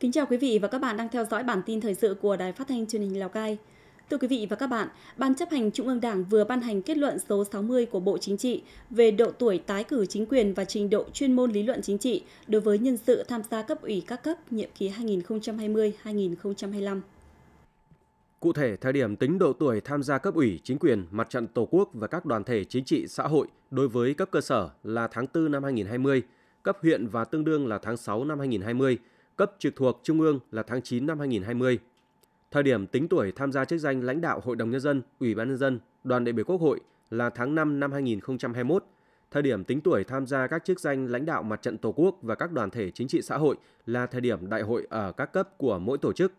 Kính chào quý vị và các bạn đang theo dõi bản tin thời sự của Đài Phát thanh Truyền hình Lào Cai. Thưa quý vị và các bạn, Ban chấp hành Trung ương Đảng vừa ban hành kết luận số 60 của Bộ Chính trị về độ tuổi tái cử chính quyền và trình độ chuyên môn lý luận chính trị đối với nhân sự tham gia cấp ủy các cấp nhiệm kỳ 2020-2025. Cụ thể, thời điểm tính độ tuổi tham gia cấp ủy, chính quyền, mặt trận Tổ quốc và các đoàn thể chính trị xã hội đối với cấp cơ sở là tháng 4 năm 2020, cấp huyện và tương đương là tháng 6 năm 2020, cấp trực thuộc Trung ương là tháng 9 năm 2020. Thời điểm tính tuổi tham gia chức danh lãnh đạo Hội đồng Nhân dân, Ủy ban Nhân dân, đoàn đại biểu Quốc hội là tháng 5 năm 2021. Thời điểm tính tuổi tham gia các chức danh lãnh đạo mặt trận Tổ quốc và các đoàn thể chính trị xã hội là thời điểm đại hội ở các cấp của mỗi tổ chức.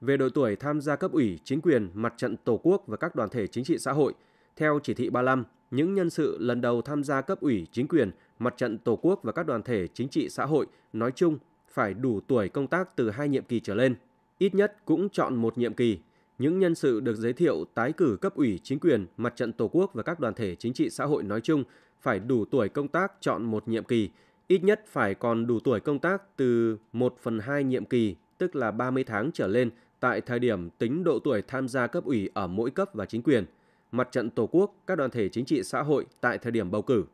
Về độ tuổi tham gia cấp ủy, chính quyền, mặt trận Tổ quốc và các đoàn thể chính trị xã hội, theo chỉ thị 35, những nhân sự lần đầu tham gia cấp ủy, chính quyền, mặt trận Tổ quốc và các đoàn thể chính trị xã hội nói chung phải đủ tuổi công tác từ hai nhiệm kỳ trở lên, ít nhất cũng chọn một nhiệm kỳ. Những nhân sự được giới thiệu tái cử cấp ủy, chính quyền, mặt trận Tổ quốc và các đoàn thể chính trị xã hội nói chung phải đủ tuổi công tác chọn một nhiệm kỳ, ít nhất phải còn đủ tuổi công tác từ 1 phần 2 nhiệm kỳ, tức là 30 tháng trở lên tại thời điểm tính độ tuổi tham gia cấp ủy ở mỗi cấp và chính quyền, mặt trận Tổ quốc, các đoàn thể chính trị xã hội tại thời điểm bầu cử.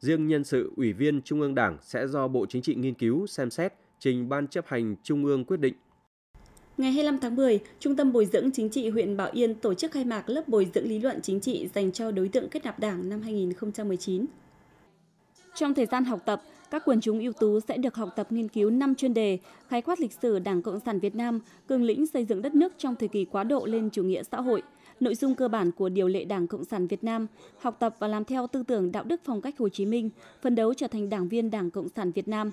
Riêng nhân sự ủy viên Trung ương Đảng sẽ do Bộ Chính trị nghiên cứu, xem xét trình Ban chấp hành Trung ương quyết định. Ngày 25 tháng 10, Trung tâm Bồi dưỡng Chính trị huyện Bảo Yên tổ chức khai mạc lớp bồi dưỡng lý luận chính trị dành cho đối tượng kết nạp đảng năm 2019. Trong thời gian học tập, các quần chúng ưu tú sẽ được học tập nghiên cứu 5 chuyên đề, khái quát lịch sử Đảng Cộng sản Việt Nam, cương lĩnh xây dựng đất nước trong thời kỳ quá độ lên chủ nghĩa xã hội, nội dung cơ bản của điều lệ Đảng Cộng sản Việt Nam, học tập và làm theo tư tưởng đạo đức phong cách Hồ Chí Minh, phấn đấu trở thành đảng viên Đảng Cộng sản Việt Nam.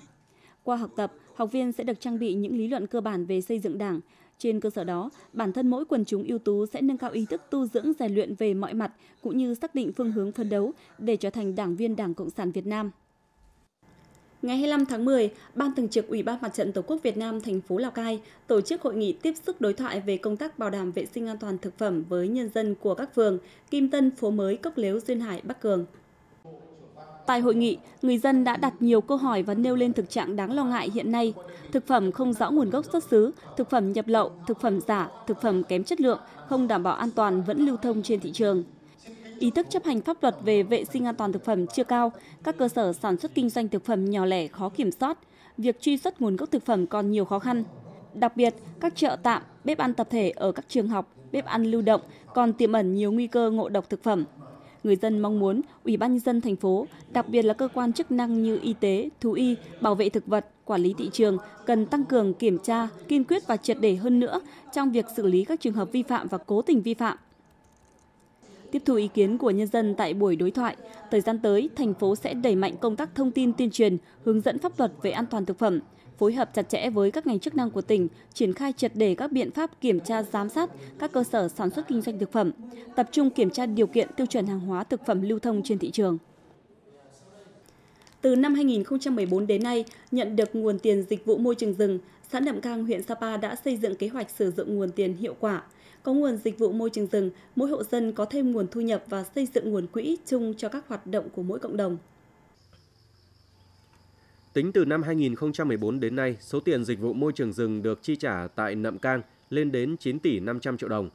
Qua học tập, học viên sẽ được trang bị những lý luận cơ bản về xây dựng đảng. Trên cơ sở đó, bản thân mỗi quần chúng ưu tú sẽ nâng cao ý thức tu dưỡng rèn luyện về mọi mặt cũng như xác định phương hướng phấn đấu để trở thành đảng viên Đảng Cộng sản Việt Nam. Ngày 25 tháng 10, Ban Thường trực Ủy ban Mặt trận Tổ quốc Việt Nam thành phố Lào Cai tổ chức hội nghị tiếp sức đối thoại về công tác bảo đảm vệ sinh an toàn thực phẩm với nhân dân của các phường Kim Tân, Phố Mới, Cốc Lếu, Duyên Hải, Bắc Cường, Tại hội nghị, người dân đã đặt nhiều câu hỏi và nêu lên thực trạng đáng lo ngại hiện nay. Thực phẩm không rõ nguồn gốc xuất xứ, thực phẩm nhập lậu, thực phẩm giả, thực phẩm kém chất lượng, không đảm bảo an toàn vẫn lưu thông trên thị trường. Ý thức chấp hành pháp luật về vệ sinh an toàn thực phẩm chưa cao, các cơ sở sản xuất kinh doanh thực phẩm nhỏ lẻ khó kiểm soát, việc truy xuất nguồn gốc thực phẩm còn nhiều khó khăn. Đặc biệt, các chợ tạm, bếp ăn tập thể ở các trường học, bếp ăn lưu động còn tiềm ẩn nhiều nguy cơ ngộ độc thực phẩm người dân mong muốn Ủy ban nhân dân thành phố, đặc biệt là cơ quan chức năng như y tế, thú y, bảo vệ thực vật, quản lý thị trường cần tăng cường kiểm tra, kiên quyết và triệt để hơn nữa trong việc xử lý các trường hợp vi phạm và cố tình vi phạm. Tiếp thu ý kiến của nhân dân tại buổi đối thoại, thời gian tới, thành phố sẽ đẩy mạnh công tác thông tin tuyên truyền, hướng dẫn pháp luật về an toàn thực phẩm, phối hợp chặt chẽ với các ngành chức năng của tỉnh, triển khai triệt đề các biện pháp kiểm tra giám sát các cơ sở sản xuất kinh doanh thực phẩm, tập trung kiểm tra điều kiện tiêu chuẩn hàng hóa thực phẩm lưu thông trên thị trường. Từ năm 2014 đến nay, nhận được nguồn tiền dịch vụ môi trường rừng, xã Nậm Cang, huyện Sapa đã xây dựng kế hoạch sử dụng nguồn tiền hiệu quả. Có nguồn dịch vụ môi trường rừng, mỗi hộ dân có thêm nguồn thu nhập và xây dựng nguồn quỹ chung cho các hoạt động của mỗi cộng đồng. Tính từ năm 2014 đến nay, số tiền dịch vụ môi trường rừng được chi trả tại Nậm Cang lên đến 9 tỷ 500 triệu đồng.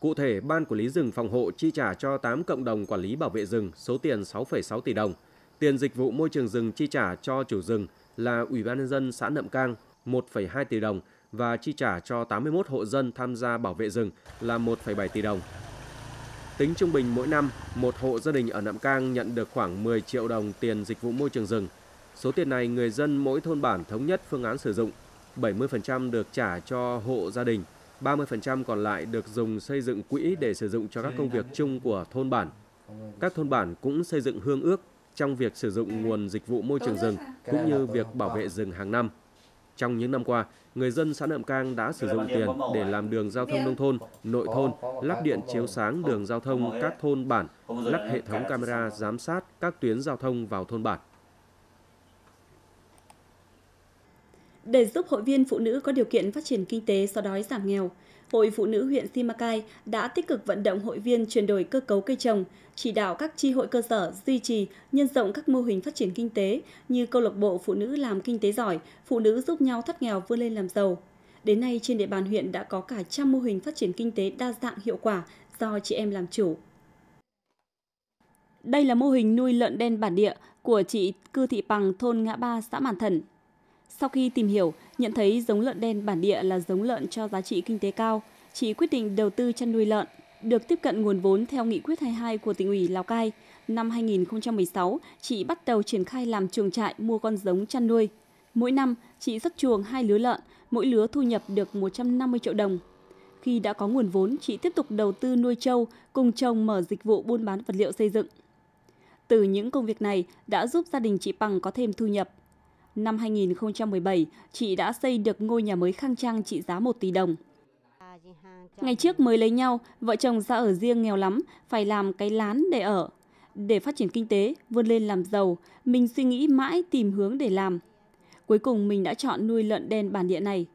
Cụ thể, Ban Quản lý rừng phòng hộ chi trả cho 8 cộng đồng quản lý bảo vệ rừng số tiền 6,6 tỷ đồng. Tiền dịch vụ môi trường rừng chi trả cho chủ rừng là Ủy ban nhân dân xã Nậm Cang 1,2 tỷ đồng và chi trả cho 81 hộ dân tham gia bảo vệ rừng là 1,7 tỷ đồng. Tính trung bình mỗi năm, một hộ gia đình ở Nậm Cang nhận được khoảng 10 triệu đồng tiền dịch vụ môi trường rừng. Số tiền này người dân mỗi thôn bản thống nhất phương án sử dụng, 70% được trả cho hộ gia đình, 30% còn lại được dùng xây dựng quỹ để sử dụng cho các công việc chung của thôn bản. Các thôn bản cũng xây dựng hương ước trong việc sử dụng nguồn dịch vụ môi trường rừng cũng như việc bảo vệ rừng hàng năm. Trong những năm qua, người dân xã Nậm Cang đã sử dụng tiền để làm đường giao thông nông thôn, nội thôn, lắp điện chiếu sáng đường giao thông các thôn bản, lắp hệ thống camera giám sát các tuyến giao thông vào thôn bản. Để giúp hội viên phụ nữ có điều kiện phát triển kinh tế so đói giảm nghèo, Hội Phụ nữ huyện Simacai đã tích cực vận động hội viên chuyển đổi cơ cấu cây trồng, chỉ đạo các chi hội cơ sở duy trì, nhân rộng các mô hình phát triển kinh tế như câu lạc bộ phụ nữ làm kinh tế giỏi, phụ nữ giúp nhau thoát nghèo vươn lên làm giàu. Đến nay trên địa bàn huyện đã có cả trăm mô hình phát triển kinh tế đa dạng hiệu quả do chị em làm chủ. Đây là mô hình nuôi lợn đen bản địa của chị Cư Thị Bằng thôn Ngã Ba, xã Màn Thần, sau khi tìm hiểu, nhận thấy giống lợn đen bản địa là giống lợn cho giá trị kinh tế cao, chị quyết định đầu tư chăn nuôi lợn, được tiếp cận nguồn vốn theo nghị quyết 22 của tỉnh ủy Lào Cai. Năm 2016, chị bắt đầu triển khai làm chuồng trại mua con giống chăn nuôi. Mỗi năm, chị xuất chuồng hai lứa lợn, mỗi lứa thu nhập được 150 triệu đồng. Khi đã có nguồn vốn, chị tiếp tục đầu tư nuôi trâu, cùng chồng mở dịch vụ buôn bán vật liệu xây dựng. Từ những công việc này đã giúp gia đình chị Bằng có thêm thu nhập. Năm 2017, chị đã xây được ngôi nhà mới khang trang trị giá 1 tỷ đồng. Ngày trước mới lấy nhau, vợ chồng ra ở riêng nghèo lắm, phải làm cái lán để ở. Để phát triển kinh tế, vươn lên làm giàu, mình suy nghĩ mãi tìm hướng để làm. Cuối cùng mình đã chọn nuôi lợn đen bản địa này.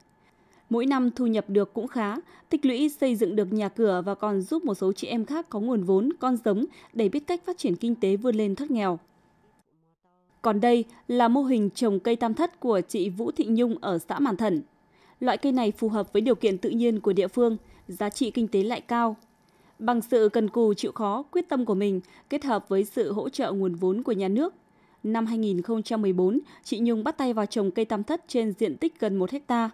Mỗi năm thu nhập được cũng khá, tích lũy xây dựng được nhà cửa và còn giúp một số chị em khác có nguồn vốn, con giống để biết cách phát triển kinh tế vươn lên thoát nghèo. Còn đây là mô hình trồng cây tam thất của chị Vũ Thị Nhung ở xã Màn Thẩn. Loại cây này phù hợp với điều kiện tự nhiên của địa phương, giá trị kinh tế lại cao. Bằng sự cần cù chịu khó, quyết tâm của mình kết hợp với sự hỗ trợ nguồn vốn của nhà nước, năm 2014, chị Nhung bắt tay vào trồng cây tam thất trên diện tích gần 1 hecta.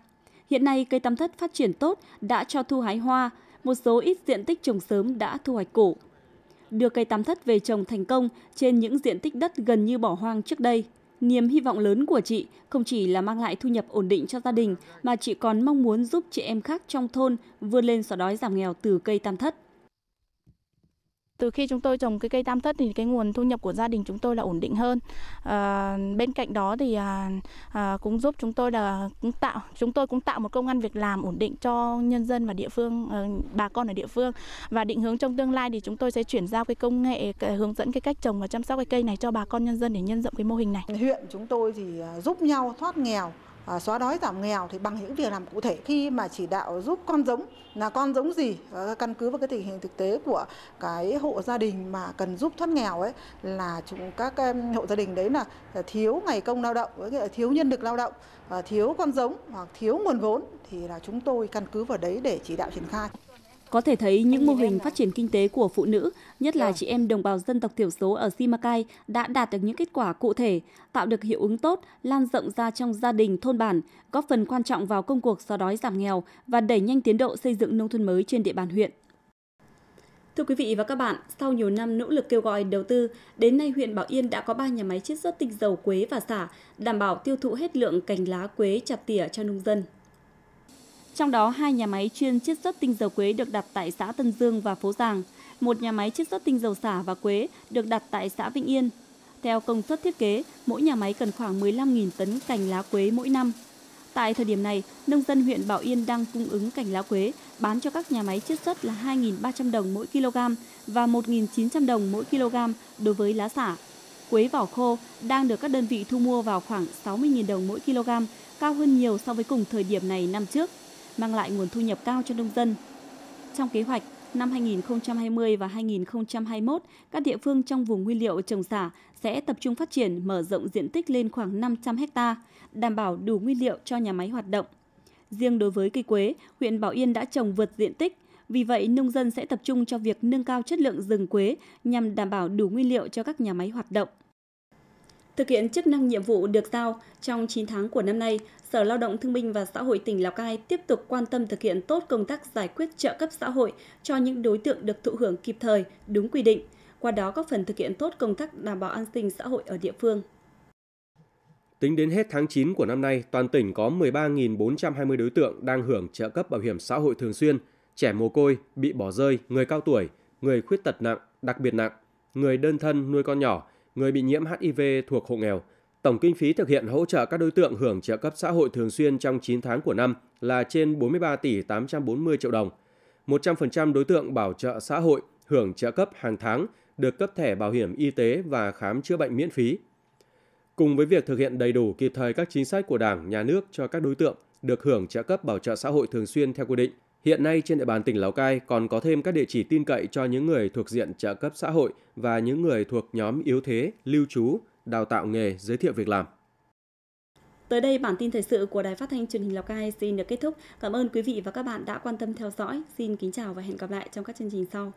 Hiện nay cây tam thất phát triển tốt, đã cho thu hái hoa, một số ít diện tích trồng sớm đã thu hoạch củ đưa cây tăm thất về trồng thành công trên những diện tích đất gần như bỏ hoang trước đây. Niềm hy vọng lớn của chị không chỉ là mang lại thu nhập ổn định cho gia đình mà chị còn mong muốn giúp chị em khác trong thôn vươn lên xóa đói giảm nghèo từ cây tam thất. Từ khi chúng tôi trồng cái cây tam thất thì cái nguồn thu nhập của gia đình chúng tôi là ổn định hơn. À, bên cạnh đó thì à, à, cũng giúp chúng tôi là cũng tạo chúng tôi cũng tạo một công ăn việc làm ổn định cho nhân dân và địa phương à, bà con ở địa phương và định hướng trong tương lai thì chúng tôi sẽ chuyển giao cái công nghệ cái, ờ, hướng dẫn cái cách trồng và chăm sóc cái cây này cho bà con nhân dân để nhân rộng cái mô hình này. Huyện chúng tôi thì à, giúp nhau thoát nghèo à, xóa đói giảm nghèo thì bằng những việc làm cụ thể khi mà chỉ đạo giúp con giống là con giống gì à, căn cứ vào cái tình hình thực tế của cái hộ gia đình mà cần giúp thoát nghèo ấy là chúng các em, hộ gia đình đấy là ờ, thiếu ngày công lao động với thiếu nhân lực lao động à, thiếu con giống hoặc thiếu nguồn vốn thì là chúng tôi căn cứ vào đấy để chỉ đạo triển khai có thể thấy những mô hình phát triển kinh tế của phụ nữ, nhất là chị em đồng bào dân tộc thiểu số ở Simacai đã đạt được những kết quả cụ thể, tạo được hiệu ứng tốt, lan rộng ra trong gia đình, thôn bản, góp phần quan trọng vào công cuộc xóa đói giảm nghèo và đẩy nhanh tiến độ xây dựng nông thôn mới trên địa bàn huyện. Thưa quý vị và các bạn, sau nhiều năm nỗ lực kêu gọi đầu tư, đến nay huyện Bảo Yên đã có 3 nhà máy chiết xuất tinh dầu quế và xả, đảm bảo tiêu thụ hết lượng cành lá quế chặt tỉa cho nông dân. Trong đó, hai nhà máy chuyên chiết xuất tinh dầu quế được đặt tại xã Tân Dương và Phố Giàng, một nhà máy chiết xuất tinh dầu xả và quế được đặt tại xã Vĩnh Yên. Theo công suất thiết kế, mỗi nhà máy cần khoảng 15.000 tấn cành lá quế mỗi năm. Tại thời điểm này, nông dân huyện Bảo Yên đang cung ứng cành lá quế bán cho các nhà máy chiết xuất là 2.300 đồng mỗi kg và 1.900 đồng mỗi kg đối với lá xả. Quế vỏ khô đang được các đơn vị thu mua vào khoảng 60.000 đồng mỗi kg, cao hơn nhiều so với cùng thời điểm này năm trước mang lại nguồn thu nhập cao cho nông dân. Trong kế hoạch, năm 2020 và 2021, các địa phương trong vùng nguyên liệu trồng xả sẽ tập trung phát triển mở rộng diện tích lên khoảng 500 ha, đảm bảo đủ nguyên liệu cho nhà máy hoạt động. Riêng đối với cây quế, huyện Bảo Yên đã trồng vượt diện tích, vì vậy nông dân sẽ tập trung cho việc nâng cao chất lượng rừng quế nhằm đảm bảo đủ nguyên liệu cho các nhà máy hoạt động. Thực hiện chức năng nhiệm vụ được giao trong 9 tháng của năm nay, Sở Lao động Thương binh và Xã hội tỉnh Lào Cai tiếp tục quan tâm thực hiện tốt công tác giải quyết trợ cấp xã hội cho những đối tượng được thụ hưởng kịp thời, đúng quy định, qua đó góp phần thực hiện tốt công tác đảm bảo an sinh xã hội ở địa phương. Tính đến hết tháng 9 của năm nay, toàn tỉnh có 13.420 đối tượng đang hưởng trợ cấp bảo hiểm xã hội thường xuyên, trẻ mồ côi, bị bỏ rơi, người cao tuổi, người khuyết tật nặng, đặc biệt nặng, người đơn thân nuôi con nhỏ – người bị nhiễm HIV thuộc hộ nghèo. Tổng kinh phí thực hiện hỗ trợ các đối tượng hưởng trợ cấp xã hội thường xuyên trong 9 tháng của năm là trên 43 tỷ 840 triệu đồng. 100% đối tượng bảo trợ xã hội hưởng trợ cấp hàng tháng được cấp thẻ bảo hiểm y tế và khám chữa bệnh miễn phí. Cùng với việc thực hiện đầy đủ kịp thời các chính sách của Đảng, Nhà nước cho các đối tượng được hưởng trợ cấp bảo trợ xã hội thường xuyên theo quy định – Hiện nay trên địa bàn tỉnh Lào Cai còn có thêm các địa chỉ tin cậy cho những người thuộc diện trợ cấp xã hội và những người thuộc nhóm yếu thế, lưu trú, đào tạo nghề, giới thiệu việc làm. Tới đây bản tin thời sự của Đài Phát thanh Truyền hình Lào Cai xin được kết thúc. Cảm ơn quý vị và các bạn đã quan tâm theo dõi. Xin kính chào và hẹn gặp lại trong các chương trình sau.